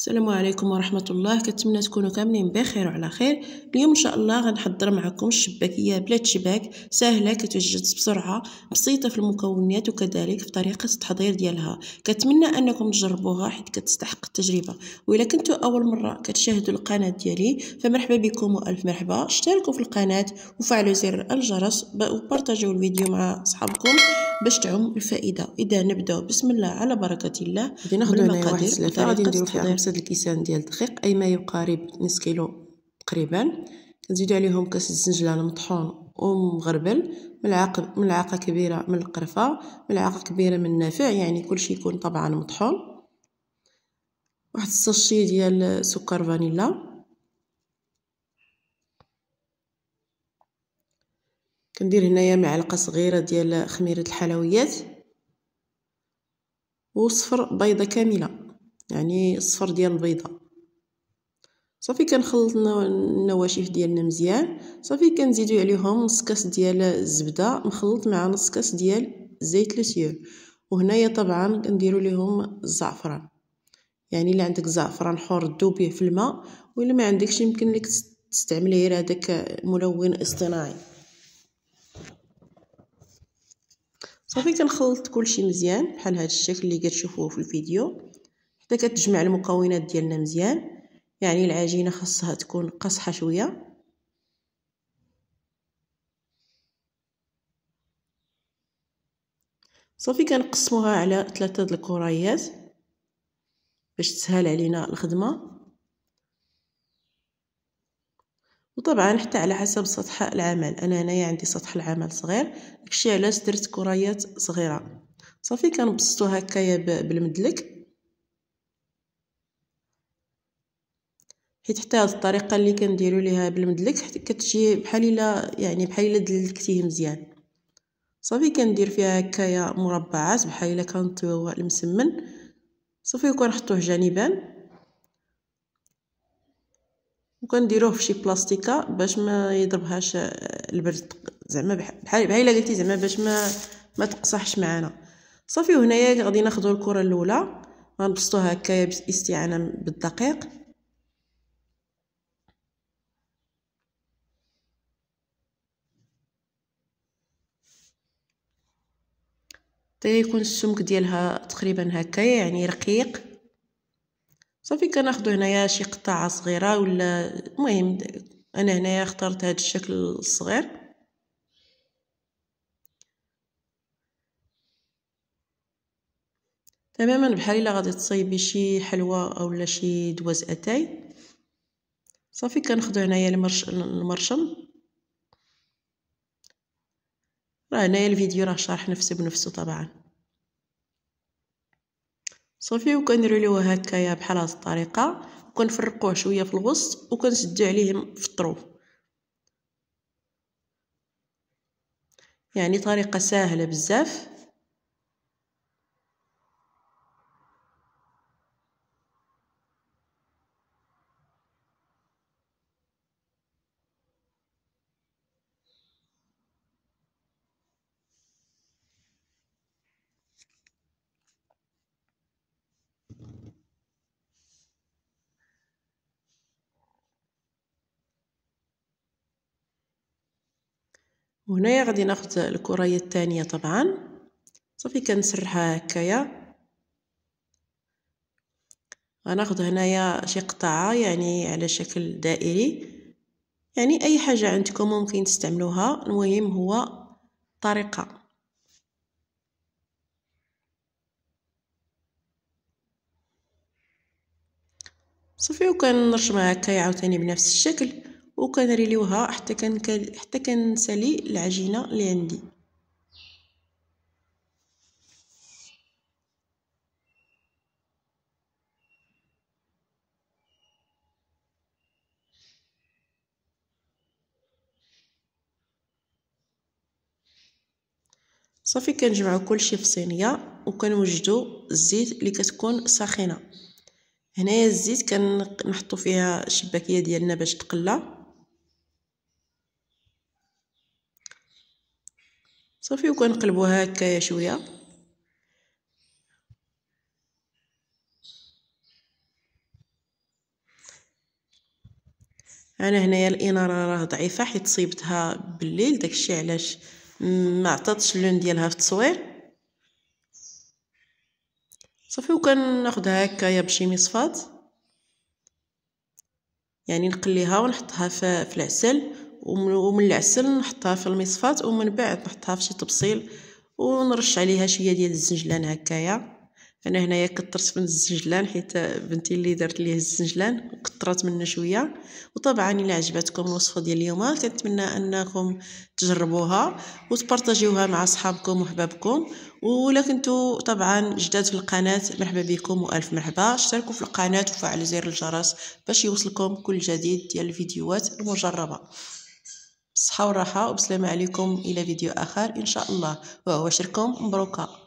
السلام عليكم ورحمة الله كنتمنى تكونوا كاملين بخير وعلى خير اليوم إن شاء الله غنحضر معكم الشباكية بلا شباك سهلة كتوجد بسرعة بسيطة في المكونات وكذلك في طريقة التحضير ديالها كنتمنى أنكم تجربوها حيت كتستحق التجربة وإلا كنتوا أول مرة كتشاهدوا القناة ديالي فمرحبا بكم وألف مرحبا اشتركوا في القناة وفعلوا زر الجرس وبارطاجيو الفيديو مع أصحابكم باش تعم الفائده اذا نبداو بسم الله على بركه الله غادي ناخذ هنايا واحد السلافه غادي نديرو فيها خمسه الكيسان ديال الدقيق اي ما يقارب نص كيلو تقريبا كنزيدو عليهم كاس الزنجله المطحون ومغربل ملعقه ملعقه كبيره من القرفه ملعقه كبيره من النافع يعني كلشي يكون طبعا مطحون واحد الساشي ديال سكر فانيلا كندير هنايا معلقه صغيره ديال خميره الحلويات وصفر بيضه كامله يعني صفر ديال البيضه صافي كنخلط النواشف ديالنا مزيان صافي كنزيدو عليهم نص كاس ديال الزبده مخلط مع نص كاس ديال زيت لوسيو وهنايا طبعا كنديرو ليهم الزعفران يعني الا عندك زعفران حر دوبيه في الماء ولا ما عندكش يمكن لك تستعمل غير هذاك ملون اصطناعي صافي كنخلط كلشي مزيان بحال هذا الشكل اللي كتشوفوه في الفيديو حتى كتجمع المكونات ديالنا مزيان يعني العجينه خاصها تكون قاصحه شويه صافي كنقسموها على ثلاثه د الكريات باش تسهل علينا الخدمه وطبعا حتى على حسب سطح العمل انا هنايا عندي سطح العمل صغير داكشي علاش درت كريات صغيره صافي كنبسطو هكايا بالمدلك حيت حتى هاد الطريقه اللي كنديرو ليها بالمدلك كتجي بحال الا يعني بحال الا دلكتيه مزيان صافي كندير فيها هكايا مربعات بحال الا كانت المسمن صافي وكنحطوه جانبا وكنديروه فشي بلاستيكه باش ما يضربهاش آه، البرد زعما بحال بحال الا قلتي زعما باش ما ما تقصحش معانا صافي وهنايا غادي ناخذوا الكره الاولى غنبسطوها هكايا باستعانه بالدقيق تيكون يكون السمك ديالها تقريبا هكايا يعني رقيق صافي كناخدو هنايا شي قطعه صغيره ولا المهم انا هنايا اخترت هذا الشكل الصغير تماما بحال الا غادي تصايبي شي حلوى اولا شي دواز اتاي صافي كناخدو هنايا المرش المرشم راه هنايا الفيديو راه شارح نفسه بنفسه طبعا صافي وكنريليوه هكايا بحال هاد الطريقه وكنفرقوه شويه في الوسط وكنسدو عليهم في الطروف يعني طريقه سهله بزاف وهنايا غادي ناخد الكرية الثانية طبعا صافي كنسرحها هكايا غناخد هنايا شي قطعة يعني على شكل دائري يعني اي حاجة عندكم ممكن تستعملوها المهم هو طريقة صافي وكنرشمها هكايا عاوتاني بنفس الشكل وكنريليوها حتى كان حتى كنسالي العجينه اللي عندي صافي كنجمعو كلشي في صينيه وكنوجدوا الزيت اللي كتكون ساخنه هنايا الزيت كنحطوا فيها الشباكيه ديالنا باش تقلى صافي وكنقلبوها هكايا شويه انا هنايا الاناره راه ضعيفه حيت صيبتها بالليل داكشي علاش ما عطاتش اللون ديالها في التصوير صافي وكناخذها هكايا بشي مصفات يعني نقليها ونحطها في العسل ومن العسل نحطها في المصفات ومن بعد نحطها في شي طبصيل ونرش عليها شويه ديال الزنجلان هكايا انا هنايا كثرت من الزنجلان حيت بنتي اللي دارت ليه الزنجلان كثرت منه شويه وطبعا الى عجبتكم الوصفه ديال اليوم كنتمنى انكم تجربوها وتبارطاجيوها مع اصحابكم وحبابكم ولا كنتو طبعا جداد في القناه مرحبا بكم والف مرحبا اشتركوا في القناه وفعلوا زر الجرس باش يوصلكم كل جديد ديال الفيديوهات المجربه بالصحة والراحة وبسلامة عليكم إلى فيديو آخر إن شاء الله وعواشركم مبروكة